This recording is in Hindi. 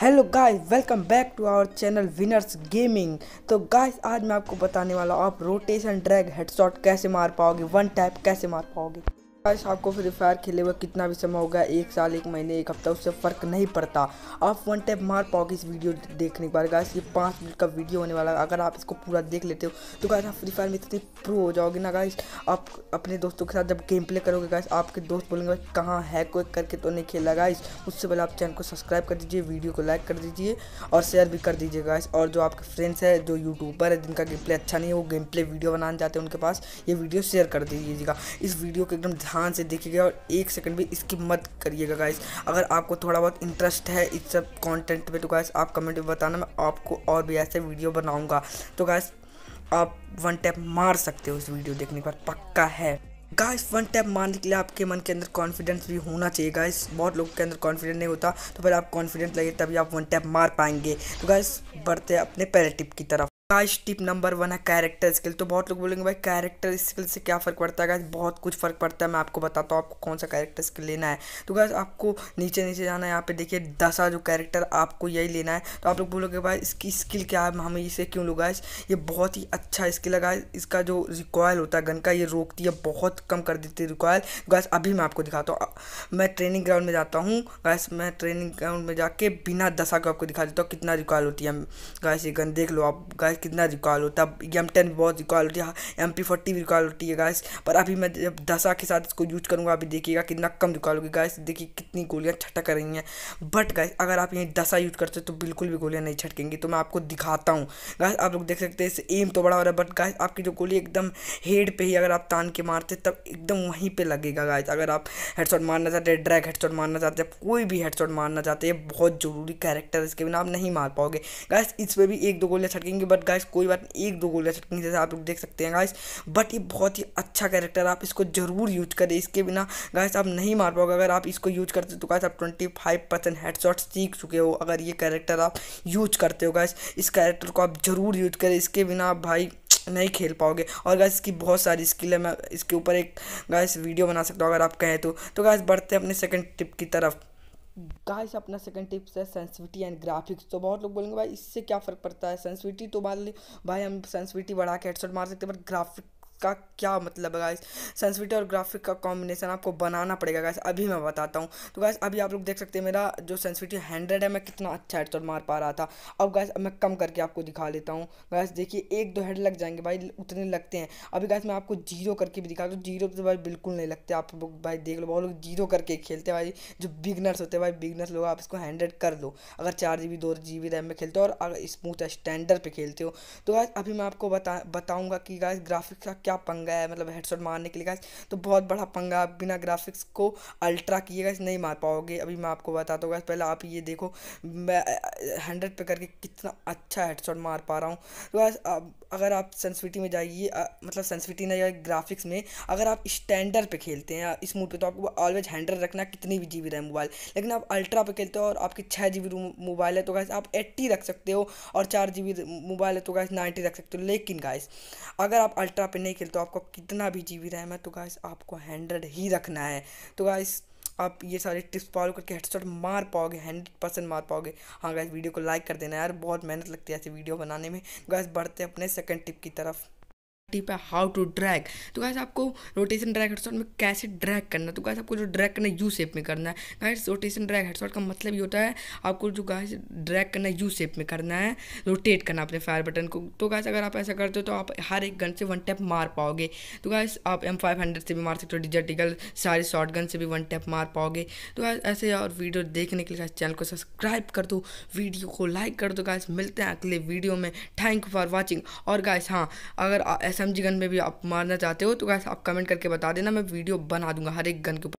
hello guys welcome back to our channel Winners Gaming तो गाइस आज मैं आपको बताने वाला हूँ आप रोटेशन ड्रैग हेडशॉट कैसे मार पाओगे वन टैप कैसे मार पाओगे गाइस आपको फ्री फायर खेले हुए कितना भी समय होगा एक साल एक महीने एक हफ्ता उससे फ़र्क नहीं पड़ता आप वन टैप मार पाओगे इस वीडियो देखने के बाद गाइस ये पाँच मिनट का वीडियो होने वाला है अगर आप इसको पूरा देख लेते हो तो गाइस आप फ्री फायर में इतने प्रो हो जाओगे ना गाइस आप अपने दोस्तों के साथ जब गेम प्ले करोगे गाइस आपके दोस्त बोलेंगे कहाँ है कोई करके तो नहीं खेला गाइस उससे पहले आप चैनल को सब्सक्राइब कर दीजिए वीडियो को लाइक कर दीजिए और शेयर भी कर दीजिए गाइस और जो आपके फ्रेंड्स है जो यूट्यूबर है जिनका गेम प्ले अच्छा नहीं है वो गेम प्ले वीडियो बनाने जाते हैं उनके पास ये वीडियो शेयर कर दीजिएगा इस वीडियो को एकदम ध्यान से देखिएगा और एक सेकंड भी इसकी मत करिएगा गाइस अगर आपको थोड़ा बहुत इंटरेस्ट है इस सब कंटेंट पे तो गाइस आप कमेंट में बताना मैं आपको और भी ऐसे वीडियो बनाऊंगा तो गाइस आप वन टैप मार सकते हो उस वीडियो देखने के बाद पक्का है गाइस वन टैप मारने के लिए आपके मन के अंदर कॉन्फिडेंस भी होना चाहिए गाइस बहुत लोग के अंदर कॉन्फिडेंस नहीं होता तो फिर आप कॉन्फिडेंट लगे तभी आप वन टैप मार पाएंगे तो गाइस बढ़ते अपने पहले टिप की तरफ गाइस टिप नंबर वन है कैरेक्टर स्किल तो बहुत लोग बोलेंगे भाई कैरेक्टर स्किल से क्या फ़र्क पड़ता है गाइस बहुत कुछ फ़र्क पड़ता है मैं आपको बताता हूँ आपको कौन सा कैरेक्टर स्किल लेना है तो गाइस आपको नीचे नीचे जाना है यहाँ पे देखिए दसा जो कैरेक्टर आपको यही लेना है तो आप लोग बोलोगे भाई इसकी स्किल क्या है हमें इसे क्यों लो गाइस ये बहुत ही अच्छा स्किल है गाइस इसका जो रिकॉयल होता है गन का ये रोकती है बहुत कम कर देती है रिकॉयल गाइस अभी मैं आपको दिखाता हूँ मैं ट्रेनिंग ग्राउंड में जाता हूँ गाइस मैं ट्रेनिंग ग्राउंड में जाके बिना दशा को आपको दिखा देता हूँ कितना रिकॉयल होती है गाइस ये गन देख लो आप गाइस गाइस कितना रिकॉल होता है एम टेन बहुत रिकॉल हाँ, होती है एम पी फोर्टी भी रिकॉल होती है गाइस पर अभी मैं जब दशा के साथ इसको यूज करूँगा अभी देखिएगा कितना कम रिकॉल होगी गाइस देखिए कितनी गोलियाँ छटक रही हैं बट गाइस अगर आप यहीं दशा यूज करते हो तो बिल्कुल भी गोलियाँ नहीं छटकेंगी तो मैं आपको दिखाता हूँ गाइस आप लोग देख सकते हैं इससे एम तो बड़ा हो रहा है बट गाइस आपकी जो गोली एकदम हेड पर ही अगर आप तान के मारते तब एकदम वहीं पर लगेगा गाइस अगर आप हेडशॉट मारना चाहते हैं ड्रैग हेडशॉट मारना चाहते हैं कोई भी हेडशॉट मारना चाहते हैं बहुत ज़रूरी कैरेक्टर इसके बिना आप नहीं मार पाओगे गाइस इस पर भी एक दो गोलियाँ छटकेंगी बट गाइस कोई बात नहीं एक दो गोल का जैसे आप लोग देख सकते हैं गाइस बट ये बहुत ही अच्छा कैरेक्टर आप इसको जरूर यूज करें इसके बिना गाइस आप नहीं मार पाओगे अगर आप इसको यूज करते तो गाइस आप ट्वेंटी फाइव परसेंट हेडशॉट सीख चुके हो अगर ये कैरेक्टर आप यूज करते हो गाइस इस कैरेक्टर को आप जरूर यूज करें इसके बिना आप भाई नहीं खेल पाओगे और गैस इसकी बहुत सारी स्किल है मैं इसके ऊपर एक गैस वीडियो बना सकता हूँ अगर आप कहें तो तो गैस बढ़ते हैं अपने सेकंड टिप की तरफ गाइस अपना सेकंड टिप्स है सेंसिविटी एंड ग्राफिक्स तो बहुत लोग बोलेंगे भाई इससे क्या फ़र्क पड़ता है सेंसिविटी तो मान ली भाई हम सेंसिविटी बढ़ा के हेडसेट मार सकते हैं बट ग्राफिक का क्या मतलब है गाइस सेंसिटिविटी और ग्राफिक का कॉम्बिनेशन आपको बनाना पड़ेगा गाइस अभी मैं बताता हूँ तो गाइस अभी आप लोग देख सकते हैं मेरा जो सेंसिटिविटी हंड्रेड है मैं कितना अच्छा हेडशॉट मार पा रहा था अब गाइस मैं कम करके आपको दिखा लेता हूँ गाइस देखिए एक दो हेड लग जाएंगे भाई उतने लगते हैं अभी गाइस मैं आपको जीरो करके भी दिखा दूँ जीरो तो भाई बिल्कुल नहीं लगते आप लोग भाई देख लो बहुत लोग जीरो करके खेलते हैं भाई जो बिगनर्स होते हैं भाई बिगनर्स लोग आप इसको हंड्रेड कर दो अगर चार जी बी दो जी बी रैम में खेलते हो और अगर स्मूथ स्टैंडर्ड पर खेलते हो तो गाइस अभी मैं आपको बता बताऊँगा कि गाइस ग्राफिक का क्या पंगा है मतलब हेडसेट मारने के लिए गाइस तो बहुत बड़ा पंगा आप बिना ग्राफिक्स को अल्ट्रा किए गाइस नहीं मार पाओगे अभी मैं आपको बताता हूँ गाइस पहले आप ये देखो मैं हंड्रेड पे करके कितना अच्छा हेडसेट मार पा रहा हूँ तो गाइस अगर आप सेंसिटिविटी में जाइए मतलब सेंसिटिविटी ना या ग्राफिक्स में अगर आप स्टैंडर्ड पे खेलते हैं इस मूड पे तो आपको ऑलवेज हैंडल रखना कितनी भी जी रैम मोबाइल लेकिन आप अल्ट्रा पे खेलते हो और आपकी छः जी बी मोबाइल है तो गाइस आप एट्टी रख सकते हो और चार जी मोबाइल है तो गाइस नाइन्टी रख सकते हो लेकिन गाइस अगर आप अल्ट्रा पे नहीं खेलते हो आपका कितना भी जी बी रैम है तो गाइस आपको हंड्रेड ही रखना है तो गाइस आप ये सारे टिप्स फॉलो करके हेडसेट मार पाओगे हंड्रेड परसेंट मार पाओगे हाँ गाइस वीडियो को लाइक कर देना यार बहुत मेहनत लगती है ऐसे वीडियो बनाने में गाइस बढ़ते अपने सेकंड टिप की तरफ टिप है हाउ टू ड्रैग तो गाइस आपको रोटेशन ड्रैग हेडशॉट में कैसे ड्रैग करना तो गाइस आपको जो ड्रैग करना यू शेप में करना है गाइस रोटेशन ड्रैग हेडशॉट का मतलब ये होता है आपको जो गाइस ड्रैग करना है यू शेप में करना है रोटेट करना अपने फायर बटन को तो गाइस अगर आप ऐसा करते हो तो आप हर एक गन से वन टैप मार पाओगे तो गाइस आप एम फाइव हंड्रेड से भी मार सकते हो डिजर्टिकल सारे शॉर्ट गन से भी वन टैप मार पाओगे तो गाइस ऐसे और वीडियो देखने के लिए चैनल को सब्सक्राइब कर दो वीडियो को लाइक कर दो गाइस मिलते हैं अगले वीडियो में थैंक फॉर वॉचिंग और गाइस हाँ अगर ऐसा एस गन में भी आप मारना चाहते हो तो गैस आप कमेंट करके बता देना मैं वीडियो बना दूंगा हर एक गन के ऊपर